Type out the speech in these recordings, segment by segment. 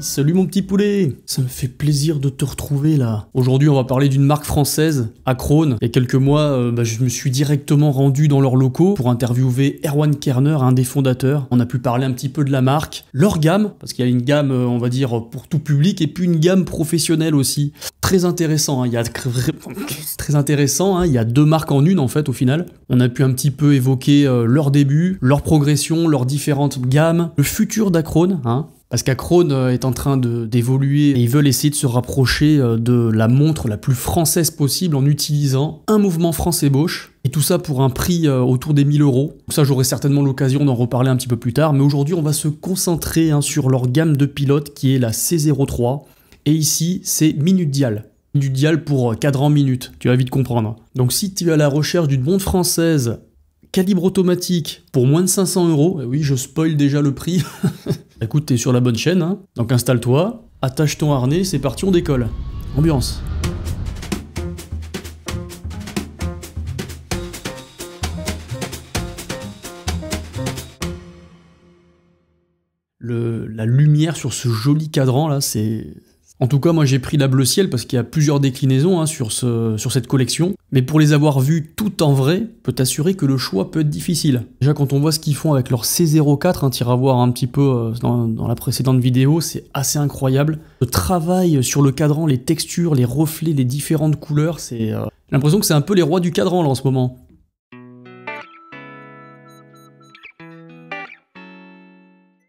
salut mon petit poulet Ça me fait plaisir de te retrouver là. Aujourd'hui, on va parler d'une marque française, Acron. Il y a quelques mois, euh, bah, je me suis directement rendu dans leurs locaux pour interviewer Erwan Kerner, un des fondateurs. On a pu parler un petit peu de la marque, leur gamme, parce qu'il y a une gamme, euh, on va dire, pour tout public, et puis une gamme professionnelle aussi. Très intéressant, hein. il y a très intéressant, hein. il y a deux marques en une en fait au final. On a pu un petit peu évoquer euh, leur début, leur progression, leurs différentes gammes, le futur d'Acron, hein, parce qu'Acron euh, est en train d'évoluer et ils veulent essayer de se rapprocher euh, de la montre la plus française possible en utilisant un mouvement français bauche Et tout ça pour un prix euh, autour des 1000 euros. ça, j'aurai certainement l'occasion d'en reparler un petit peu plus tard. Mais aujourd'hui, on va se concentrer hein, sur leur gamme de pilotes qui est la C03. Et ici, c'est Minute Dial minute dial pour cadran minute, tu vas vite comprendre. Donc si tu es à la recherche d'une montre française calibre automatique pour moins de 500 euros, eh oui je spoil déjà le prix, Écoute, t'es sur la bonne chaîne, hein donc installe-toi, attache ton harnais, c'est parti, on décolle. Ambiance. Le, la lumière sur ce joli cadran là, c'est en tout cas, moi j'ai pris la bleu ciel parce qu'il y a plusieurs déclinaisons hein, sur, ce, sur cette collection, mais pour les avoir vues tout en vrai, peut t'assurer que le choix peut être difficile. Déjà quand on voit ce qu'ils font avec leur C04, hein, à voir un petit peu euh, dans, la précédente vidéo, c'est assez incroyable. Le travail sur le cadran, les textures, les reflets, les différentes couleurs, c'est... Euh, j'ai l'impression que c'est un peu les rois du cadran là en ce moment.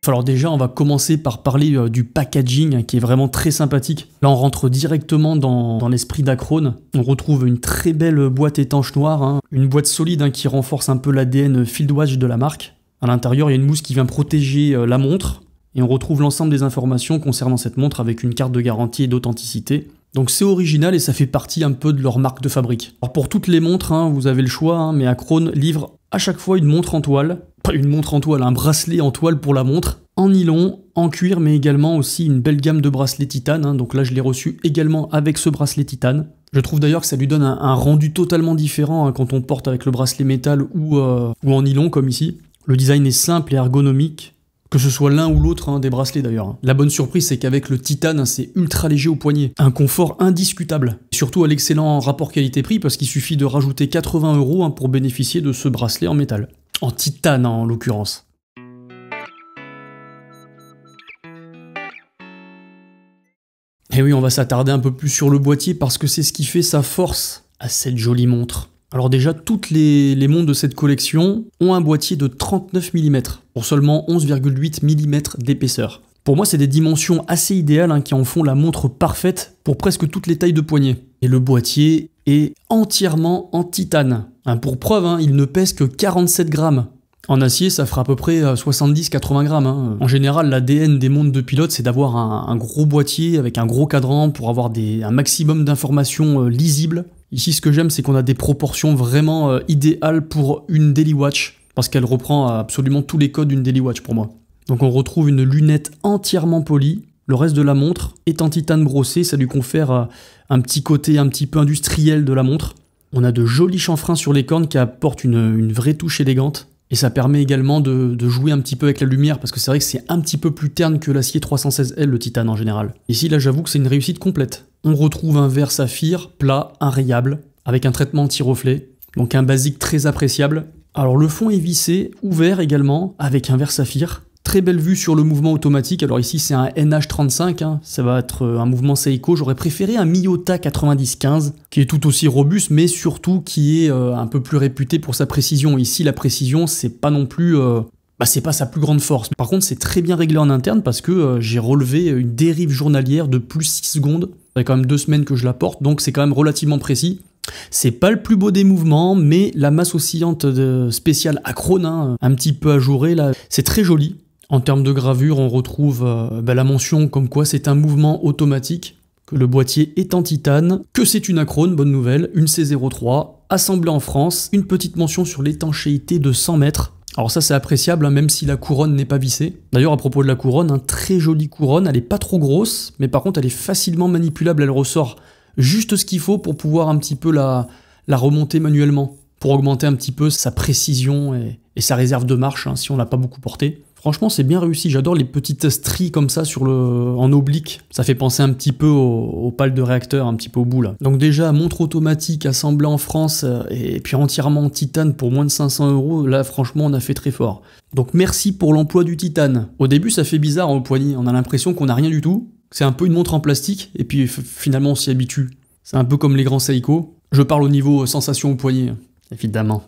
Alors déjà, on va commencer par parler euh, du packaging hein, qui est vraiment très sympathique. Là, on rentre directement dans, l'esprit d'Acron. On retrouve une très belle boîte étanche noire, hein. une boîte solide hein, qui renforce un peu l'ADN Fieldwatch de la marque. À l'intérieur, il y a une mousse qui vient protéger euh, la montre et on retrouve l'ensemble des informations concernant cette montre avec une carte de garantie et d'authenticité. Donc c'est original et ça fait partie un peu de leur marque de fabrique. Alors pour toutes les montres, vous avez le choix, mais Acron livre à chaque fois une montre en toile, pas une montre en toile, un bracelet en toile pour la montre, en nylon, en cuir, mais également aussi une belle gamme de bracelets titane. Hein. Donc là, je l'ai reçu également avec ce bracelet titane. Je trouve d'ailleurs que ça lui donne un, rendu totalement différent hein, quand on porte avec le bracelet métal ou, euh, ou en nylon comme ici. Le design est simple et ergonomique, que ce soit l'un ou l'autre hein, des bracelets d'ailleurs. La bonne surprise, c'est qu'avec le titane, c'est ultra léger au poignet. Un confort indiscutable. Surtout à l'excellent rapport qualité-prix, parce qu'il suffit de rajouter 80 euros pour bénéficier de ce bracelet en métal. En titane en l'occurrence. Et eh oui, on va s'attarder un peu plus sur le boîtier parce que c'est ce qui fait sa force à cette jolie montre. Alors déjà, toutes les, montres de cette collection ont un boîtier de 39 mm pour seulement 11,8 mm d'épaisseur. Pour moi, c'est des dimensions assez idéales hein, qui en font la montre parfaite pour presque toutes les tailles de poignet. Et le boîtier est entièrement en titane. Hein, pour preuve, hein, il ne pèse que 47 grammes. En acier, ça fera à peu près 70-80 euh, grammes. Hein. En général, l'ADN des montres de pilote, c'est d'avoir un, gros boîtier avec un gros cadran pour avoir un maximum d'informations euh, lisibles. Ici, ce que j'aime, c'est qu'on a des proportions vraiment euh, idéales pour une Daily Watch, parce qu'elle reprend absolument tous les codes d'une Daily Watch pour moi. Donc on retrouve une lunette entièrement polie, le reste de la montre est en titane brossé, ça lui confère un petit côté un petit peu industriel de la montre. On a de jolis chanfreins sur les cornes qui apportent une vraie touche élégante. Et ça permet également de, jouer un petit peu avec la lumière, parce que c'est vrai que c'est un petit peu plus terne que l'acier 316L, le titane en général. Ici, là, j'avoue que c'est une réussite complète. On retrouve un verre saphir, plat, inrayable, avec un traitement anti-reflet, donc un basique très appréciable. Alors le fond est vissé, ouvert également, avec un verre saphir, Très belle vue sur le mouvement automatique. Alors ici, c'est un NH35. Hein. Ça va être euh, un mouvement Seiko. J'aurais préféré un Miyota 9015 qui est tout aussi robuste, mais surtout qui est euh, un peu plus réputé pour sa précision. Ici, la précision, c'est pas non plus euh, bah, c'est pas sa plus grande force. Par contre, c'est très bien réglé en interne parce que j'ai relevé une dérive journalière de plus 6 secondes. Ça fait quand même deux semaines que je la porte, donc c'est quand même relativement précis. C'est pas le plus beau des mouvements, mais la masse oscillante spéciale Acron, hein, un petit peu ajourée là, c'est très joli. En termes de gravure, on retrouve euh, bah, la mention comme quoi c'est un mouvement automatique, que le boîtier est en titane, que c'est une Acrone, bonne nouvelle, une C03, assemblée en France, une petite mention sur l'étanchéité de 100 mètres. Alors ça c'est appréciable, hein, même si la couronne n'est pas vissée. D'ailleurs à propos de la couronne, un hein, très jolie couronne, elle n'est pas trop grosse, mais par contre elle est facilement manipulable, elle ressort juste ce qu'il faut pour pouvoir un petit peu la, remonter manuellement, pour augmenter un petit peu sa précision et, sa réserve de marche hein, si on l'a pas beaucoup portée. Franchement, c'est bien réussi. J'adore les petites stries comme ça sur le, en oblique. Ça fait penser un petit peu aux pales de réacteur, un petit peu au bout là. Donc déjà, montre automatique assemblée en France euh, et puis entièrement en titane pour moins de 500 euros. Là, franchement, on a fait très fort. Donc merci pour l'emploi du titane. Au début, ça fait bizarre au poignet. On a l'impression qu'on n'a rien du tout. C'est un peu une montre en plastique et puis finalement, on s'y habitue. C'est un peu comme les grands Seiko. Je parle au niveau sensation au poignet, évidemment.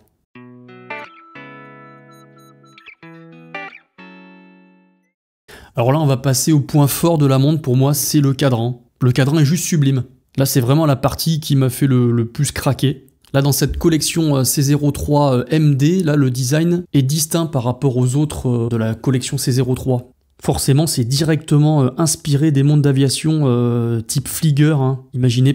Alors là, on va passer au point fort de la montre pour moi, c'est le cadran. Le cadran est juste sublime. Là, c'est vraiment la partie qui m'a fait le, plus craquer. Là, dans cette collection euh, C03 euh, MD, là, le design est distinct par rapport aux autres euh, de la collection C03. Forcément, c'est directement inspiré des montres d'aviation type Flieger, hein,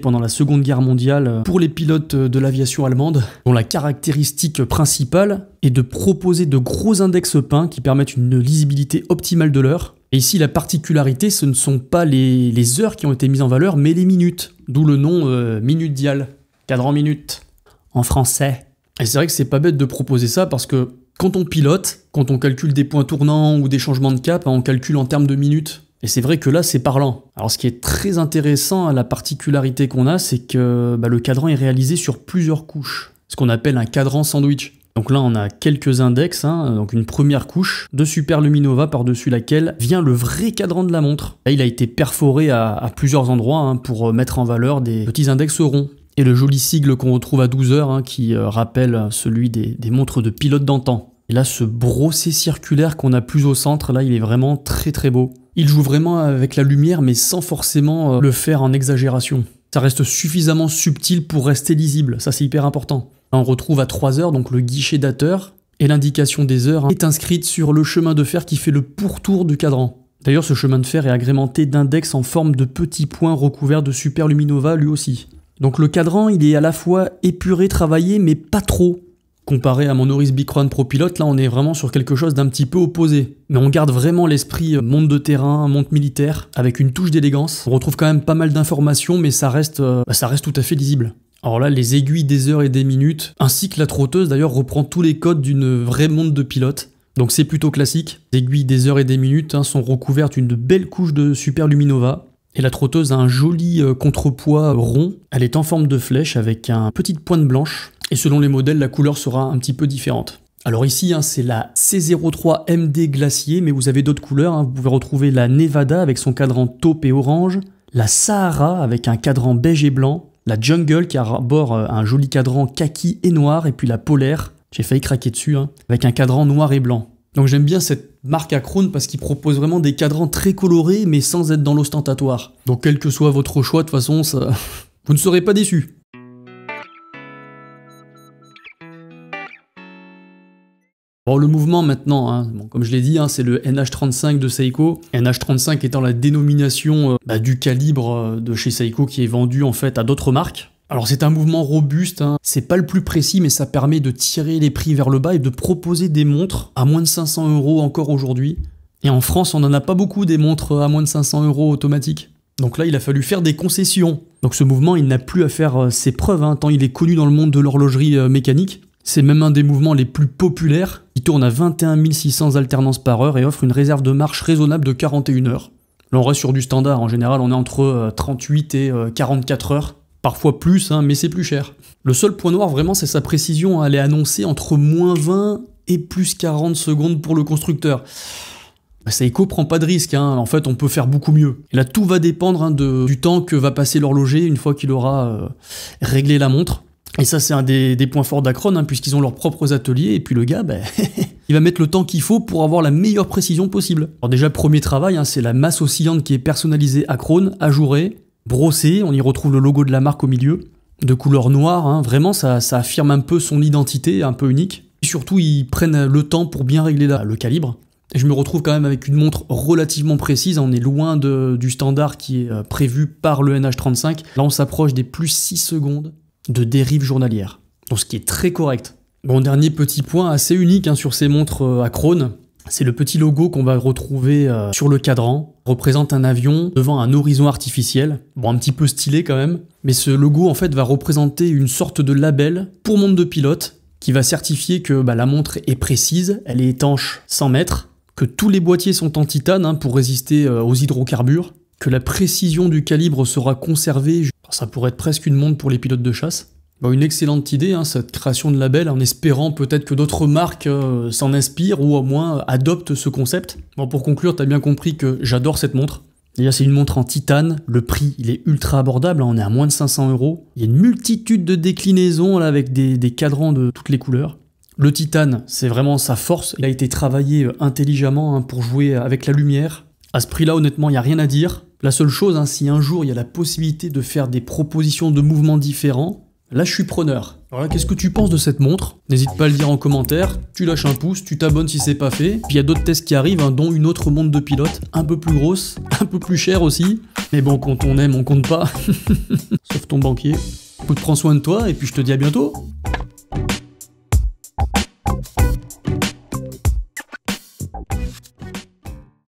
pendant la Seconde Guerre mondiale pour les pilotes de l'aviation allemande, dont la caractéristique principale est de proposer de gros index peints qui permettent une lisibilité optimale de l'heure, et ici, la particularité, ce ne sont pas les, heures qui ont été mises en valeur, mais les minutes. D'où le nom euh, minute dial, cadran minute, en français. Et c'est vrai que c'est pas bête de proposer ça parce que quand on pilote, quand on calcule des points tournants ou des changements de cap, on calcule en termes de minutes. Et c'est vrai que là, c'est parlant. Alors ce qui est très intéressant, à la particularité qu'on a, c'est que bah, le cadran est réalisé sur plusieurs couches, ce qu'on appelle un cadran sandwich. Donc là, on a quelques index, hein, donc une première couche de super luminova par-dessus laquelle vient le vrai cadran de la montre. Là, il a été perforé à, plusieurs endroits hein, pour euh, mettre en valeur des petits index ronds. Et le joli sigle qu'on retrouve à 12 heures, hein, qui euh, rappelle celui des, montres de pilote d'antan. Et là, ce brossé circulaire qu'on a plus au centre, là, il est vraiment très très beau. Il joue vraiment avec la lumière, mais sans forcément euh, le faire en exagération. Ça reste suffisamment subtil pour rester lisible, ça c'est hyper important. On retrouve à 3 heures donc le guichet dateur et l'indication des heures hein, est inscrite sur le chemin de fer qui fait le pourtour du cadran. D'ailleurs, ce chemin de fer est agrémenté d'index en forme de petits points recouverts de superluminova lui aussi. Donc le cadran, il est à la fois épuré, travaillé, mais pas trop. Comparé à mon Oris Bicron Pro Pilote, là on est vraiment sur quelque chose d'un petit peu opposé. Mais on garde vraiment l'esprit euh, monde de terrain, monte militaire, avec une touche d'élégance. On retrouve quand même pas mal d'informations, mais ça reste, euh, bah, ça reste tout à fait lisible. Alors là, les aiguilles des heures et des minutes, ainsi que la trotteuse d'ailleurs reprend tous les codes d'une vraie montre de pilote. Donc c'est plutôt classique. Les aiguilles des heures et des minutes hein, sont recouvertes d'une belle couche de super luminova. Et la trotteuse a un joli euh, contrepoids rond. Elle est en forme de flèche avec une petite pointe blanche. Et selon les modèles, la couleur sera un petit peu différente. Alors ici, hein, c'est la C03 MD Glacier, mais vous avez d'autres couleurs. Hein. Vous pouvez retrouver la Nevada avec son cadran taupe et orange, la Sahara avec un cadran beige et blanc, la jungle qui arbore euh, un joli cadran kaki et noir, et puis la polaire, j'ai failli craquer dessus, hein, avec un cadran noir et blanc. Donc j'aime bien cette marque à parce qu'il propose vraiment des cadrans très colorés mais sans être dans l'ostentatoire. Donc quel que soit votre choix, de toute façon, ça... vous ne serez pas déçu. Bon, le mouvement maintenant, hein, comme je l'ai dit, hein, c'est le NH35 de Seiko. NH35 étant la dénomination euh, bah, du calibre euh, de chez Seiko qui est vendu en fait à d'autres marques. Alors c'est un mouvement robuste, hein. c'est pas le plus précis mais ça permet de tirer les prix vers le bas et de proposer des montres à moins de 500 euros encore aujourd'hui. Et en France on n'en a pas beaucoup des montres à moins de 500 euros automatiques. Donc là il a fallu faire des concessions. Donc ce mouvement il n'a plus à faire euh, ses preuves, tant il est connu dans le monde de l'horlogerie mécanique. C'est même un des mouvements les plus populaires il tourne à 21 600 alternances par heure et offre une réserve de marche raisonnable de 41 heures. Là, on reste sur du standard. En général, on est entre 38 euh, et 44 euh, heures. Parfois plus, hein, mais c'est plus cher. Le seul point noir, vraiment, c'est sa précision. Elle est annoncée entre moins 20 et plus 40 secondes pour le constructeur. Seiko bah, prend pas de risque, hein. en fait on peut faire beaucoup mieux. là tout va dépendre hein, du temps que va passer l'horloger une fois qu'il aura euh, réglé la montre. Et ça, c'est un des, points forts d'Acron, hein, puisqu'ils ont leurs propres ateliers, et puis le gars, ben, il va mettre le temps qu'il faut pour avoir la meilleure précision possible. Alors déjà, premier travail, hein, c'est la masse oscillante qui est personnalisée Acron, ajourée, brossée, on y retrouve le logo de la marque au milieu, de couleur noire, hein. vraiment, ça, affirme un peu son identité, un peu unique. Et surtout, ils prennent le temps pour bien régler le calibre. Et je me retrouve quand même avec une montre relativement précise, on est loin du standard qui est euh, prévu par le NH35. Là, on s'approche des plus 6 secondes de dérive journalière. Donc ce qui est très correct. Bon, dernier petit point assez unique hein, sur ces montres euh, à chrone, c'est le petit logo qu'on va retrouver euh, sur le cadran, représente un avion devant un horizon artificiel, bon un petit peu stylé quand même, mais ce logo en fait va représenter une sorte de label pour montre de pilote qui va certifier que bah, la montre est précise, elle est étanche 100 mètres, que tous les boîtiers sont en titane hein, pour résister euh, aux hydrocarbures, que la précision du calibre sera conservée, ça pourrait être presque une montre pour les pilotes de chasse. une excellente idée, hein, cette création de label, en espérant peut-être que d'autres marques euh, s'en inspirent ou au moins adoptent ce concept. Bon, pour conclure, tu as bien compris que j'adore cette montre. D'ailleurs, c'est une montre en titane, le prix il est ultra abordable, hein. on est à moins de 500 euros. Il y a une multitude de déclinaisons avec des, cadrans de toutes les couleurs. Le titane, c'est vraiment sa force, il a été travaillé euh, intelligemment hein, pour jouer avec la lumière, à ce prix-là, honnêtement, il n'y a rien à dire. La seule chose, hein, si un jour il y a la possibilité de faire des propositions de mouvements différents, là je suis preneur. Voilà, qu'est-ce que tu penses de cette montre N'hésite pas à le dire en commentaire, tu lâches un pouce, tu t'abonnes si c'est pas fait. Puis il y a d'autres tests qui arrivent, hein, dont une autre montre de pilote, un peu plus grosse, un peu plus chère aussi. Mais bon, quand on aime, on compte pas. Sauf ton banquier. Écoute, prends soin de toi et puis je te dis à bientôt.